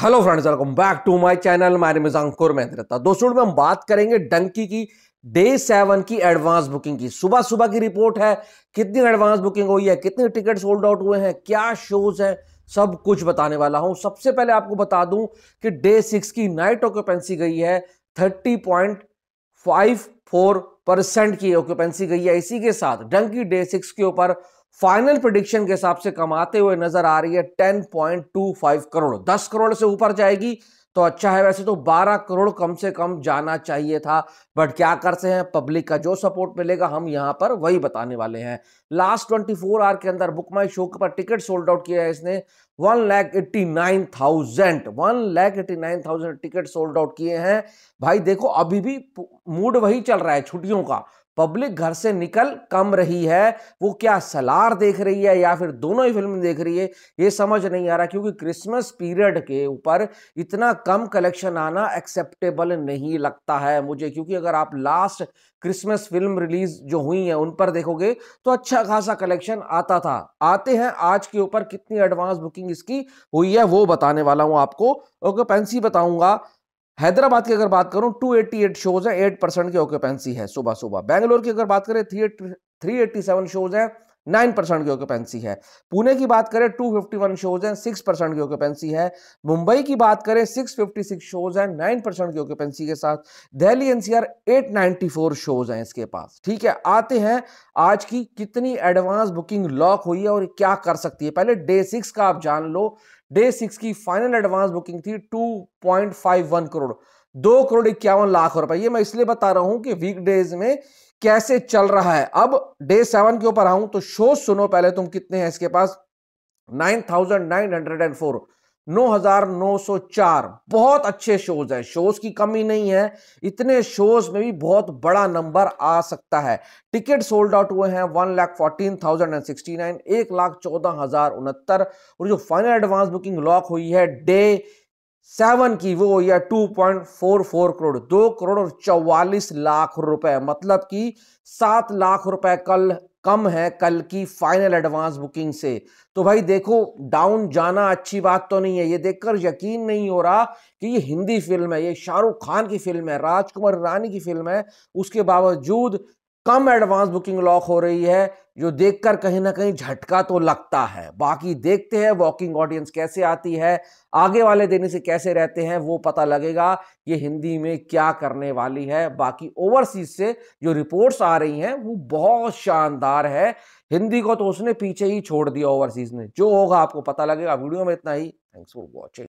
hello friends welcome back to my channel मारे मिजांकुर महेंद्रता दोस्तों में हम बात करेंगे डंकी की डे सेवन की एडवांस बुकिंग की सुबह सुबह की रिपोर्ट है कितनी एडवांस बुकिंग हुई है कितने टिकट सोल्ड आउट हुए हैं क्या शोज हैं सब कुछ बताने वाला हूं सबसे पहले आपको बता दूं कि डे सिक्स की नाइट ऑक्यूपेंसी गई है thirty point five four percent की ऑक्यूपेंसी गई है इसी के साथ डंकी डे सिक्स के ऊपर फाइनल प्रोडिक्शन के हिसाब से कमाते हुए नजर आ रही है 10.25 करोड़ 10 करोड़ से ऊपर जाएगी तो अच्छा है वैसे तो 12 करोड़ कम से कम जाना चाहिए था बट क्या करते हैं पब्लिक का जो सपोर्ट मिलेगा हम यहाँ पर वही बताने वाले हैं लास्ट 24 फोर आवर के अंदर बुक माई शो के पर टिकट सोल्ड आउट किया है इसने one lakh eighty nine thousand one lakh eighty nine thousand ticket sold out किए हैं भाई देखो अभी भी मूड वही चल रहा है छुट्टियों का पब्लिक घर से निकल कम रही है वो क्या सलार देख रही है या फिर दोनों ही फिल्म देख रही है ये समझ नहीं आ रहा क्योंकि क्रिसमस पीरियड के ऊपर इतना कम कलेक्शन आना एक्सेप्टेबल नहीं लगता है मुझे क्योंकि अगर आप लास्ट क्रिसमस फिल्म रिलीज जो हुई है उन पर देखोगे तो अच्छा खासा कलेक्शन आता था आते हैं आज के ऊपर कितनी एडवांस बुकिंग इसकी हुई है वो बताने वाला हूं आपको ऑक्यूपेंसी बताऊंगा हैदराबाद की अगर बात करूं 288 शोज है एट परसेंट की ऑक्यूपेंसी है सुबह सुबह बैंगलोर की अगर बात करें थ्री थ्री सेवन शोज है नाइन परसेंट की ऑक्यूपेंसी है पुणे की बात करें two fifty one shows and six percent की ऑक्यूपेंसी है मुंबई की बात करें six fifty six shows and nine percent की ऑक्यूपेंसी के साथ Delhi NCR eight ninety four shows हैं इसके पास ठीक है आते हैं आज की कितनी एडवांस बुकिंग लॉक हुई है और क्या कर सकती है पहले डे सिक्स का आप जान लो डे सिक्स की फाइनल एडवांस बुकिंग थी two point five one crore दो करोड़ इक्यावन लाख रुपए ये मैं इसलिए बता रहा हूं कि वीकडेज में कैसे चल रहा है अब डे सेवन के ऊपर आऊं तो शो सुनो पहले तुम कितने हैं इसके पास 9904 9904 बहुत अच्छे शोज हैं शोज की कमी नहीं है इतने शोज में भी बहुत बड़ा नंबर आ सकता है टिकट सोल्ड आउट हुए हैं one lakh fourteen thousand and sixty nine एक लाख चौदह हजार उनहत्तर और जो फाइनल एडवांस बुकिंग लॉक हुई है डे सेवन की वो या फोर करोड़ दो करोड़ और चौवालीस लाख रुपए मतलब कि सात लाख रुपए कल कम है कल की फाइनल एडवांस बुकिंग से तो भाई देखो डाउन जाना अच्छी बात तो नहीं है ये देखकर यकीन नहीं हो रहा कि ये हिंदी फिल्म है ये शाहरुख खान की फिल्म है राजकुमार रानी की फिल्म है उसके बावजूद कम एडवांस बुकिंग लॉक हो रही है जो देखकर कहीं ना कहीं झटका तो लगता है बाकी देखते हैं वॉकिंग ऑडियंस कैसे आती है आगे वाले देने से कैसे रहते हैं वो पता लगेगा ये हिंदी में क्या करने वाली है बाकी ओवरसीज से जो रिपोर्ट्स आ रही हैं वो बहुत शानदार है हिंदी को तो उसने पीछे ही छोड़ दिया ओवरसीज ने जो होगा आपको पता लगेगा वीडियो में इतना ही थैंक्स फॉर वॉचिंग